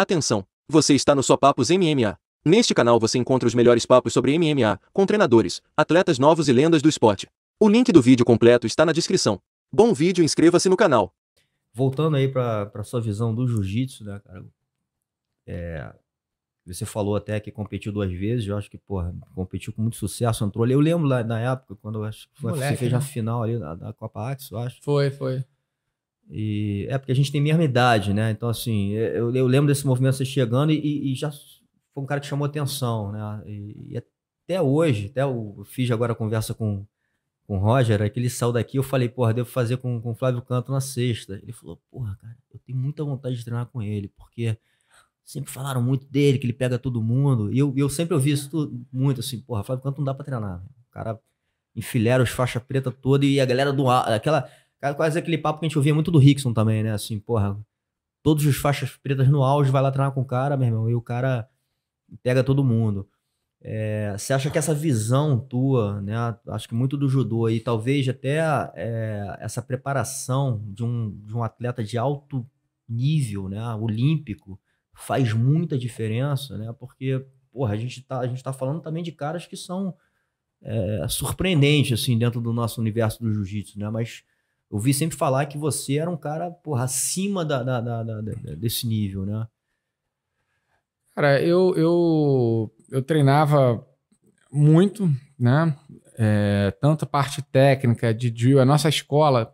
Atenção! Você está no Só Papos MMA. Neste canal você encontra os melhores papos sobre MMA, com treinadores, atletas novos e lendas do esporte. O link do vídeo completo está na descrição. Bom vídeo, inscreva-se no canal. Voltando aí para sua visão do jiu-jitsu, né, cara? É, você falou até que competiu duas vezes, eu acho que, porra, competiu com muito sucesso, entrou ali. Eu lembro lá na época, quando eu acho, você fez né? a final ali da, da Copa Axis, eu acho. Foi, foi. E é porque a gente tem mesma idade, né? Então, assim, eu, eu lembro desse movimento você chegando e, e, já foi um cara que chamou atenção, né? E, e até hoje, até eu fiz agora a conversa com, com o Roger, aquele é sal saiu daqui, eu falei, porra, devo fazer com, com o Flávio Canto na sexta. Ele falou, porra, cara, eu tenho muita vontade de treinar com ele, porque sempre falaram muito dele, que ele pega todo mundo. E eu, eu sempre ouvi isso tudo, muito, assim, porra, Flávio Canto não dá pra treinar. Né? O cara enfileira os faixa preta toda e a galera do... Aquela quase aquele papo que a gente ouvia muito do Rickson também, né? Assim, porra, todos os faixas pretas no auge vai lá treinar com o cara, meu irmão, e o cara pega todo mundo. É, você acha que essa visão tua, né? Acho que muito do judô e talvez até é, essa preparação de um, de um atleta de alto nível, né? Olímpico, faz muita diferença, né? Porque, porra, a gente tá, a gente tá falando também de caras que são é, surpreendentes, assim, dentro do nosso universo do jiu-jitsu, né? Mas eu vi sempre falar que você era um cara, porra, acima da, da, da, da desse nível, né? Cara, eu, eu, eu treinava muito, né? É, tanto a parte técnica de drill, a nossa escola,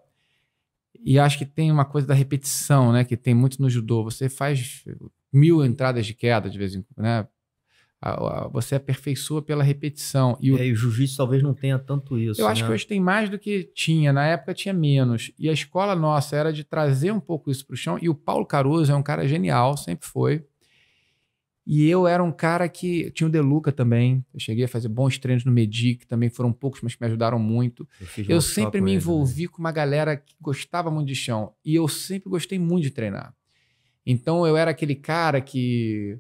e acho que tem uma coisa da repetição, né? Que tem muito no judô. Você faz mil entradas de queda de vez em quando, né? você aperfeiçoa pela repetição. E o, é, e o jiu-jitsu talvez não tenha tanto isso. Eu né? acho que hoje tem mais do que tinha, na época tinha menos. E a escola nossa era de trazer um pouco isso para o chão. E o Paulo Caruso é um cara genial, sempre foi. E eu era um cara que. Tinha o Deluca também. Eu cheguei a fazer bons treinos no Medi, que também foram poucos, mas que me ajudaram muito. Eu, eu sempre me envolvi ele, né? com uma galera que gostava muito de chão. E eu sempre gostei muito de treinar. Então eu era aquele cara que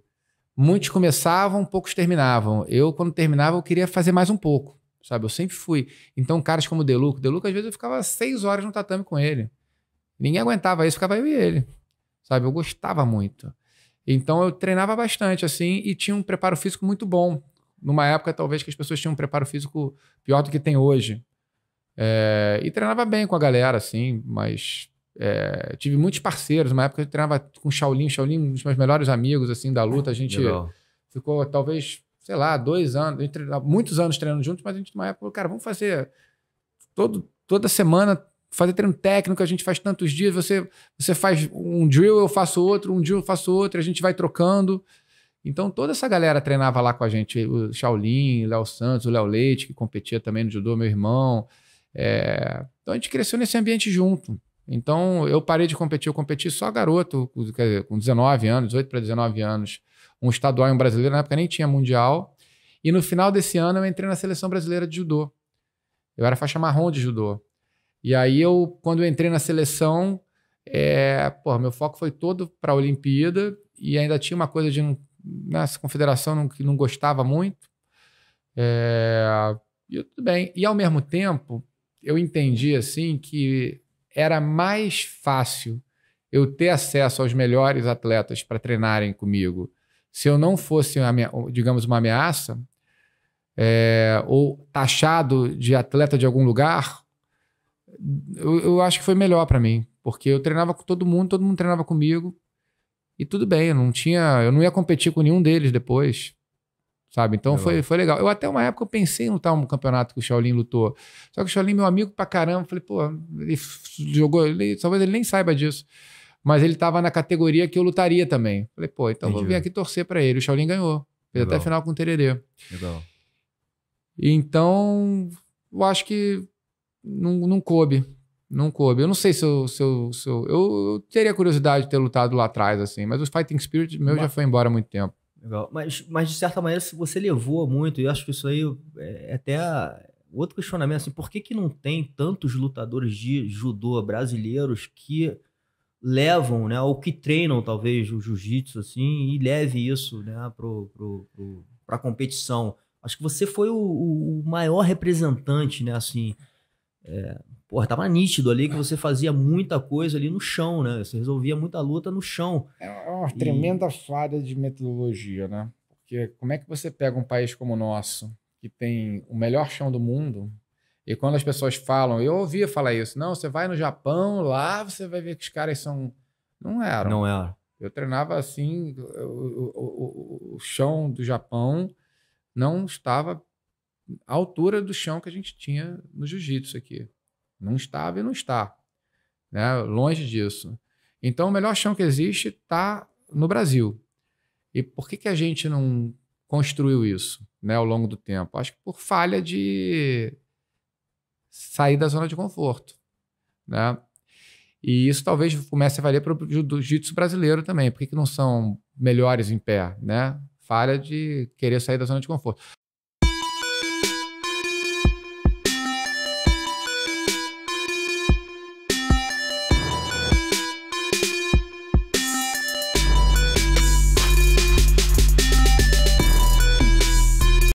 Muitos começavam, poucos terminavam. Eu, quando terminava, eu queria fazer mais um pouco, sabe? Eu sempre fui. Então, caras como o Deluco, Deluco, às vezes eu ficava seis horas no tatame com ele. Ninguém aguentava isso, ficava eu e ele, sabe? Eu gostava muito. Então, eu treinava bastante, assim, e tinha um preparo físico muito bom. Numa época, talvez, que as pessoas tinham um preparo físico pior do que tem hoje. É... e treinava bem com a galera, assim, mas é, tive muitos parceiros, uma época eu treinava com o Shaolin, Shaolin, um dos meus melhores amigos assim da luta. A gente Legal. ficou talvez, sei lá, dois anos, entre, muitos anos treinando juntos, mas a gente numa época, cara, vamos fazer todo, toda semana fazer treino técnico, a gente faz tantos dias, você, você faz um drill, eu faço outro, um drill eu faço outro, a gente vai trocando. Então toda essa galera treinava lá com a gente, o Shaolin, Léo Santos, o Léo Leite, que competia também no judô, meu irmão. É... Então a gente cresceu nesse ambiente junto. Então, eu parei de competir. Eu competi só garoto, dizer, com 19 anos, 18 para 19 anos. Um estadual e um brasileiro. Na época nem tinha mundial. E no final desse ano, eu entrei na seleção brasileira de judô. Eu era faixa marrom de judô. E aí, eu, quando eu entrei na seleção, é, porra, meu foco foi todo para a Olimpíada. E ainda tinha uma coisa de. Nessa confederação não, que não gostava muito. É, e tudo bem. E ao mesmo tempo, eu entendi assim que era mais fácil eu ter acesso aos melhores atletas para treinarem comigo. Se eu não fosse, digamos, uma ameaça, é, ou taxado de atleta de algum lugar, eu, eu acho que foi melhor para mim, porque eu treinava com todo mundo, todo mundo treinava comigo, e tudo bem, eu não tinha, eu não ia competir com nenhum deles depois sabe? Então é foi, foi legal. Eu até uma época eu pensei em lutar um campeonato que o Shaolin lutou. Só que o Shaolin, é meu amigo pra caramba, falei, pô, ele jogou, ele, talvez ele nem saiba disso. Mas ele tava na categoria que eu lutaria também. Falei, pô, então Entendi. vou vir aqui torcer para ele. O Shaolin ganhou. Fez legal. até final com o Tererê. Legal. Então, eu acho que não, não coube. Não coube. Eu não sei se eu. Se eu, se eu, eu teria curiosidade de ter lutado lá atrás, assim, mas o Fighting Spirit meu mas... já foi embora há muito tempo. Legal. Mas, mas, de certa maneira, você levou muito, e eu acho que isso aí é, é até outro questionamento, assim, por que, que não tem tantos lutadores de judô brasileiros que levam, né, ou que treinam talvez o jiu-jitsu, assim, e leve isso, né, pro, pro, pro, competição? Acho que você foi o, o maior representante, né, assim, é, porra, tava nítido ali que você fazia muita coisa ali no chão, né? Você resolvia muita luta no chão. É uma e... É tremenda falha de metodologia, né? Porque como é que você pega um país como o nosso, que tem o melhor chão do mundo, e quando as pessoas falam, eu ouvia falar isso, não, você vai no Japão, lá você vai ver que os caras são. Não eram. Não era. Eu treinava assim, o, o, o, o chão do Japão não estava à altura do chão que a gente tinha no jiu-jitsu aqui. Não estava e não está. Né? Longe disso. Então, o melhor chão que existe está no Brasil. E por que, que a gente não construiu isso né, ao longo do tempo? Acho que por falha de sair da zona de conforto. Né? E isso talvez comece a valer para o jiu-jitsu brasileiro também. Por que, que não são melhores em pé? Né? Falha de querer sair da zona de conforto.